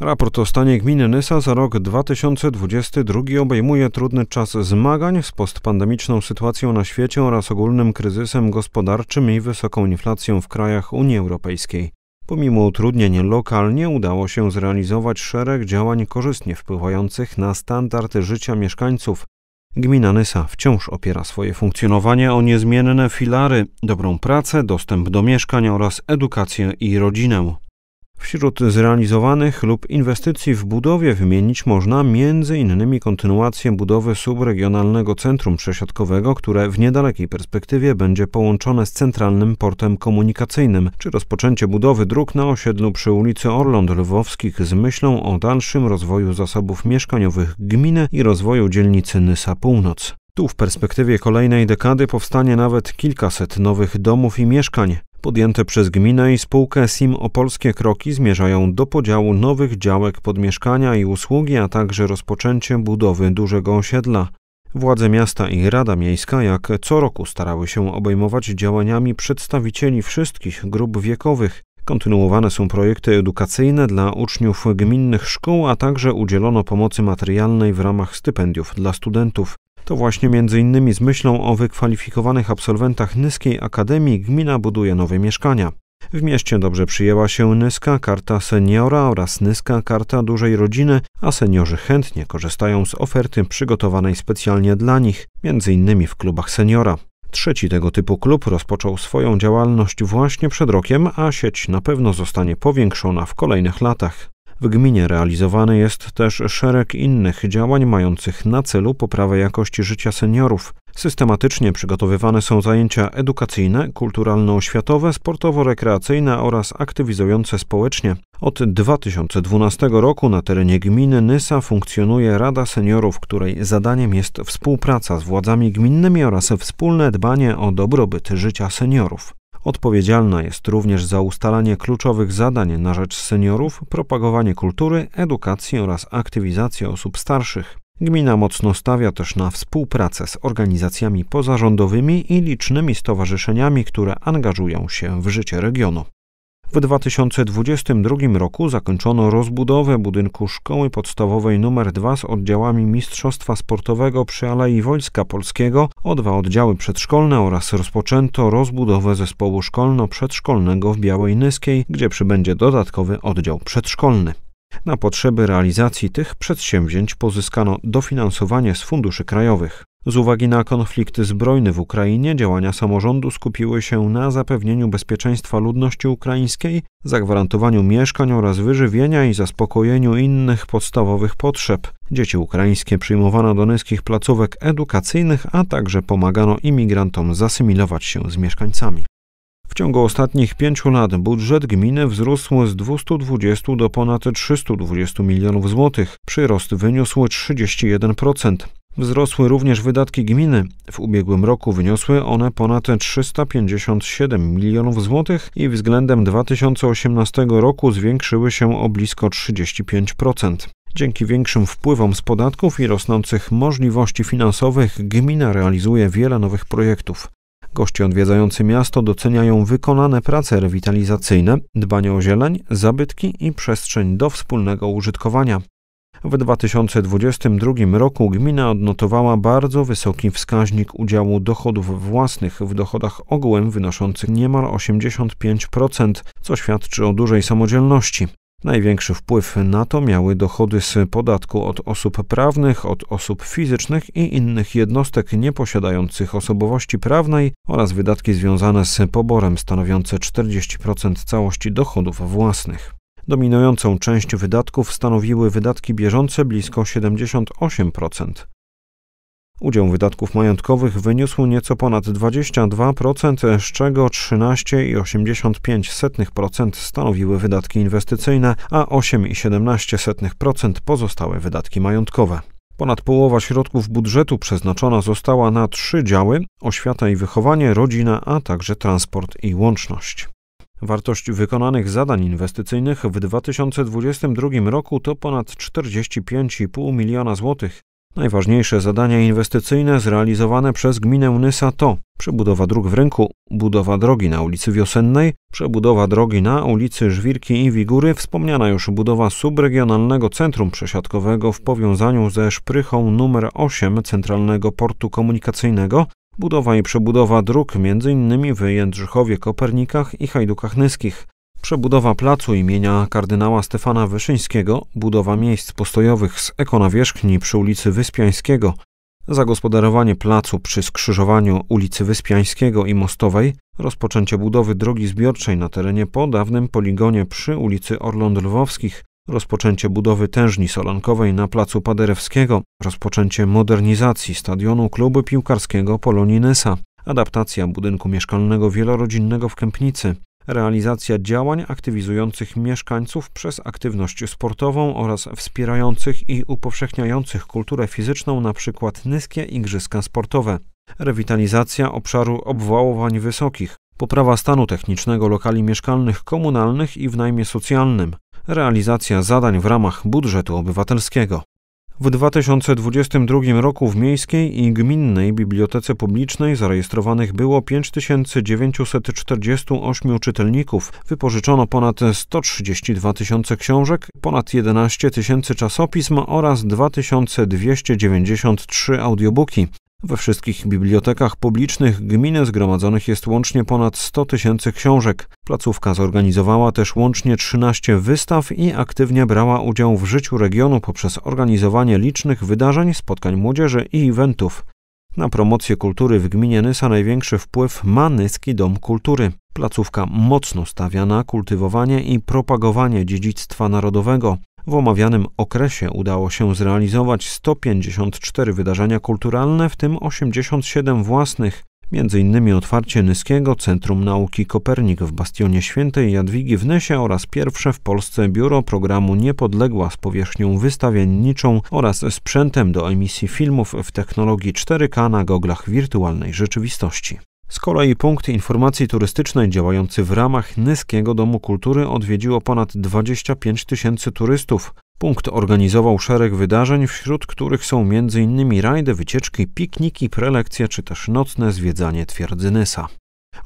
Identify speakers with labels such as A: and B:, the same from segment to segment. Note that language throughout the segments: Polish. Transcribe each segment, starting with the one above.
A: Raport o stanie gminy Nysa za rok 2022 obejmuje trudny czas zmagań z postpandemiczną sytuacją na świecie oraz ogólnym kryzysem gospodarczym i wysoką inflacją w krajach Unii Europejskiej. Pomimo utrudnień lokalnie udało się zrealizować szereg działań korzystnie wpływających na standardy życia mieszkańców. Gmina Nysa wciąż opiera swoje funkcjonowanie o niezmienne filary dobrą pracę, dostęp do mieszkań oraz edukację i rodzinę. Wśród zrealizowanych lub inwestycji w budowie wymienić można m.in. kontynuację budowy subregionalnego centrum przesiadkowego, które w niedalekiej perspektywie będzie połączone z centralnym portem komunikacyjnym, czy rozpoczęcie budowy dróg na osiedlu przy ulicy Orląt Lwowskich z myślą o dalszym rozwoju zasobów mieszkaniowych gminy i rozwoju dzielnicy Nysa Północ. Tu w perspektywie kolejnej dekady powstanie nawet kilkaset nowych domów i mieszkań. Podjęte przez gminę i spółkę SIM Opolskie kroki zmierzają do podziału nowych działek pod mieszkania i usługi, a także rozpoczęcie budowy dużego osiedla. Władze miasta i Rada Miejska jak co roku starały się obejmować działaniami przedstawicieli wszystkich grup wiekowych. Kontynuowane są projekty edukacyjne dla uczniów gminnych szkół, a także udzielono pomocy materialnej w ramach stypendiów dla studentów. To właśnie między innymi z myślą o wykwalifikowanych absolwentach Nyskiej Akademii gmina buduje nowe mieszkania. W mieście dobrze przyjęła się Nyska Karta Seniora oraz Nyska Karta Dużej Rodziny, a seniorzy chętnie korzystają z oferty przygotowanej specjalnie dla nich, między innymi w klubach seniora. Trzeci tego typu klub rozpoczął swoją działalność właśnie przed rokiem, a sieć na pewno zostanie powiększona w kolejnych latach. W gminie realizowany jest też szereg innych działań mających na celu poprawę jakości życia seniorów. Systematycznie przygotowywane są zajęcia edukacyjne, kulturalno-oświatowe, sportowo-rekreacyjne oraz aktywizujące społecznie. Od 2012 roku na terenie gminy Nysa funkcjonuje Rada Seniorów, której zadaniem jest współpraca z władzami gminnymi oraz wspólne dbanie o dobrobyt życia seniorów. Odpowiedzialna jest również za ustalanie kluczowych zadań na rzecz seniorów, propagowanie kultury, edukacji oraz aktywizację osób starszych. Gmina mocno stawia też na współpracę z organizacjami pozarządowymi i licznymi stowarzyszeniami, które angażują się w życie regionu. W 2022 roku zakończono rozbudowę budynku szkoły podstawowej nr 2 z oddziałami Mistrzostwa Sportowego przy Alei Wojska Polskiego o dwa oddziały przedszkolne oraz rozpoczęto rozbudowę zespołu szkolno-przedszkolnego w Białej Nyskiej, gdzie przybędzie dodatkowy oddział przedszkolny. Na potrzeby realizacji tych przedsięwzięć pozyskano dofinansowanie z funduszy krajowych. Z uwagi na konflikt zbrojny w Ukrainie, działania samorządu skupiły się na zapewnieniu bezpieczeństwa ludności ukraińskiej, zagwarantowaniu mieszkań oraz wyżywienia i zaspokojeniu innych podstawowych potrzeb. Dzieci ukraińskie przyjmowano do niskich placówek edukacyjnych, a także pomagano imigrantom zasymilować się z mieszkańcami. W ciągu ostatnich pięciu lat budżet gminy wzrósł z 220 do ponad 320 milionów złotych. Przyrost wyniósł 31%. Wzrosły również wydatki gminy. W ubiegłym roku wyniosły one ponad 357 milionów złotych i względem 2018 roku zwiększyły się o blisko 35%. Dzięki większym wpływom z podatków i rosnących możliwości finansowych gmina realizuje wiele nowych projektów. Goście odwiedzający miasto doceniają wykonane prace rewitalizacyjne, dbanie o zieleń, zabytki i przestrzeń do wspólnego użytkowania. W 2022 roku gmina odnotowała bardzo wysoki wskaźnik udziału dochodów własnych w dochodach ogółem wynoszący niemal 85%, co świadczy o dużej samodzielności. Największy wpływ na to miały dochody z podatku od osób prawnych, od osób fizycznych i innych jednostek nieposiadających osobowości prawnej oraz wydatki związane z poborem stanowiące 40% całości dochodów własnych. Dominującą część wydatków stanowiły wydatki bieżące blisko 78%. Udział wydatków majątkowych wyniósł nieco ponad 22%, z czego 13,85% stanowiły wydatki inwestycyjne, a 8,17% pozostałe wydatki majątkowe. Ponad połowa środków budżetu przeznaczona została na trzy działy: oświata i wychowanie, rodzina, a także transport i łączność. Wartość wykonanych zadań inwestycyjnych w 2022 roku to ponad 45,5 miliona złotych. Najważniejsze zadania inwestycyjne zrealizowane przez gminę Nysa to przebudowa dróg w rynku, budowa drogi na ulicy Wiosennej, przebudowa drogi na ulicy Żwirki i Wigury, wspomniana już budowa subregionalnego centrum przesiadkowego w powiązaniu ze szprychą numer 8 Centralnego Portu Komunikacyjnego, Budowa i przebudowa dróg m.in. w Jędrzychowie, Kopernikach i Hajdukach Nyskich. Przebudowa placu imienia kardynała Stefana Wyszyńskiego, budowa miejsc postojowych z ekonawierzchni przy ulicy Wyspiańskiego, zagospodarowanie placu przy skrzyżowaniu ulicy Wyspiańskiego i Mostowej, rozpoczęcie budowy drogi zbiorczej na terenie po dawnym poligonie przy ulicy Orląt Lwowskich, rozpoczęcie budowy tężni solankowej na placu Paderewskiego, rozpoczęcie modernizacji stadionu klubu piłkarskiego Poloninesa, adaptacja budynku mieszkalnego wielorodzinnego w Kępnicy, realizacja działań aktywizujących mieszkańców przez aktywność sportową oraz wspierających i upowszechniających kulturę fizyczną, na przykład niskie igrzyska sportowe, rewitalizacja obszaru obwałowań wysokich, poprawa stanu technicznego lokali mieszkalnych komunalnych i w najmie socjalnym, realizacja zadań w ramach budżetu obywatelskiego. W 2022 roku w Miejskiej i Gminnej Bibliotece Publicznej zarejestrowanych było 5948 czytelników, wypożyczono ponad 132 tysiące książek, ponad 11 tysięcy czasopism oraz 2293 audiobooki. We wszystkich bibliotekach publicznych gminy zgromadzonych jest łącznie ponad 100 tysięcy książek. Placówka zorganizowała też łącznie 13 wystaw i aktywnie brała udział w życiu regionu poprzez organizowanie licznych wydarzeń, spotkań młodzieży i eventów. Na promocję kultury w gminie Nysa największy wpływ ma Nyski Dom Kultury. Placówka mocno stawia na kultywowanie i propagowanie dziedzictwa narodowego. W omawianym okresie udało się zrealizować 154 wydarzenia kulturalne, w tym 87 własnych, m.in. otwarcie Nyskiego Centrum Nauki Kopernik w Bastionie Świętej Jadwigi w Nysie oraz pierwsze w Polsce biuro programu Niepodległa z powierzchnią wystawienniczą oraz sprzętem do emisji filmów w technologii 4K na goglach wirtualnej rzeczywistości. Z kolei punkt informacji turystycznej działający w ramach Nyskiego Domu Kultury odwiedziło ponad 25 tysięcy turystów. Punkt organizował szereg wydarzeń, wśród których są m.in. rajdy, wycieczki, pikniki, prelekcje czy też nocne zwiedzanie twierdzy Nysa.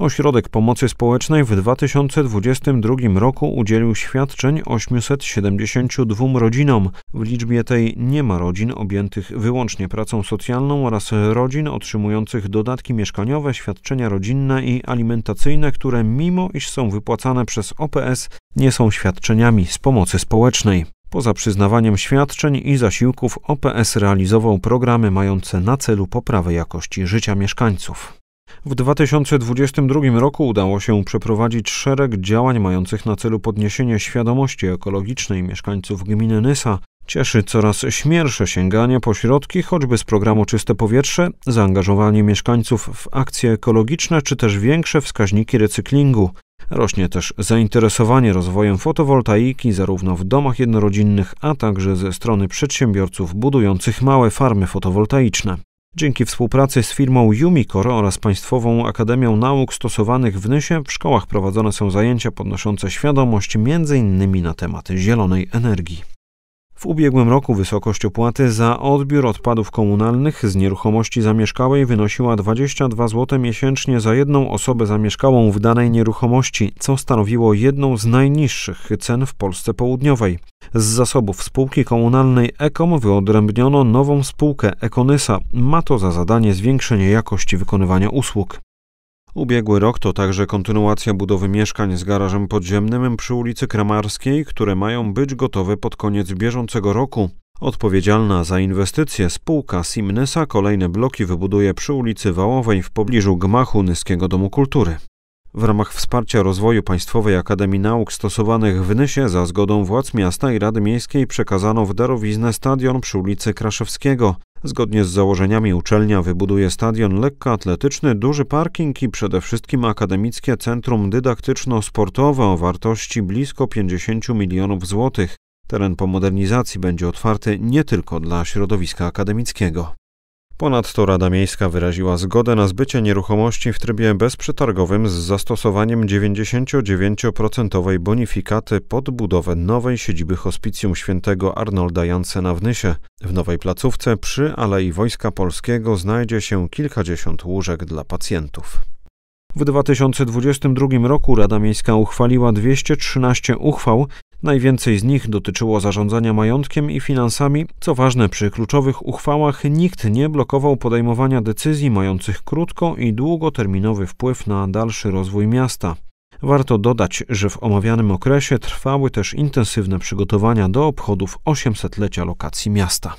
A: Ośrodek Pomocy Społecznej w 2022 roku udzielił świadczeń 872 rodzinom. W liczbie tej nie ma rodzin objętych wyłącznie pracą socjalną oraz rodzin otrzymujących dodatki mieszkaniowe, świadczenia rodzinne i alimentacyjne, które mimo iż są wypłacane przez OPS, nie są świadczeniami z pomocy społecznej. Poza przyznawaniem świadczeń i zasiłków OPS realizował programy mające na celu poprawę jakości życia mieszkańców. W 2022 roku udało się przeprowadzić szereg działań mających na celu podniesienie świadomości ekologicznej mieszkańców gminy Nysa. Cieszy coraz śmielsze sięganie po środki, choćby z programu Czyste Powietrze, zaangażowanie mieszkańców w akcje ekologiczne czy też większe wskaźniki recyklingu. Rośnie też zainteresowanie rozwojem fotowoltaiki zarówno w domach jednorodzinnych, a także ze strony przedsiębiorców budujących małe farmy fotowoltaiczne. Dzięki współpracy z firmą Yumikor oraz Państwową Akademią Nauk Stosowanych w Nysie w szkołach prowadzone są zajęcia podnoszące świadomość m.in. na temat zielonej energii. W ubiegłym roku wysokość opłaty za odbiór odpadów komunalnych z nieruchomości zamieszkałej wynosiła 22 zł miesięcznie za jedną osobę zamieszkałą w danej nieruchomości, co stanowiło jedną z najniższych cen w Polsce Południowej. Z zasobów spółki komunalnej Ekom wyodrębniono nową spółkę Ekonysa. Ma to za zadanie zwiększenie jakości wykonywania usług. Ubiegły rok to także kontynuacja budowy mieszkań z garażem podziemnym przy ulicy Kramarskiej, które mają być gotowe pod koniec bieżącego roku. Odpowiedzialna za inwestycje spółka Simnessa kolejne bloki wybuduje przy ulicy Wałowej w pobliżu gmachu Nyskiego Domu Kultury. W ramach wsparcia rozwoju Państwowej Akademii Nauk Stosowanych w Nysie za zgodą władz miasta i Rady Miejskiej przekazano w darowiznę stadion przy ulicy Kraszewskiego. Zgodnie z założeniami uczelnia wybuduje stadion lekkoatletyczny, duży parking i przede wszystkim akademickie centrum dydaktyczno-sportowe o wartości blisko 50 milionów złotych. Teren po modernizacji będzie otwarty nie tylko dla środowiska akademickiego. Ponadto Rada Miejska wyraziła zgodę na zbycie nieruchomości w trybie bezprzetargowym z zastosowaniem 99% bonifikaty pod budowę nowej siedziby hospicjum świętego Arnolda Jansena w Nysie. W nowej placówce przy Alei Wojska Polskiego znajdzie się kilkadziesiąt łóżek dla pacjentów. W 2022 roku Rada Miejska uchwaliła 213 uchwał. Najwięcej z nich dotyczyło zarządzania majątkiem i finansami. Co ważne, przy kluczowych uchwałach nikt nie blokował podejmowania decyzji mających krótko i długoterminowy wpływ na dalszy rozwój miasta. Warto dodać, że w omawianym okresie trwały też intensywne przygotowania do obchodów 800-lecia lokacji miasta.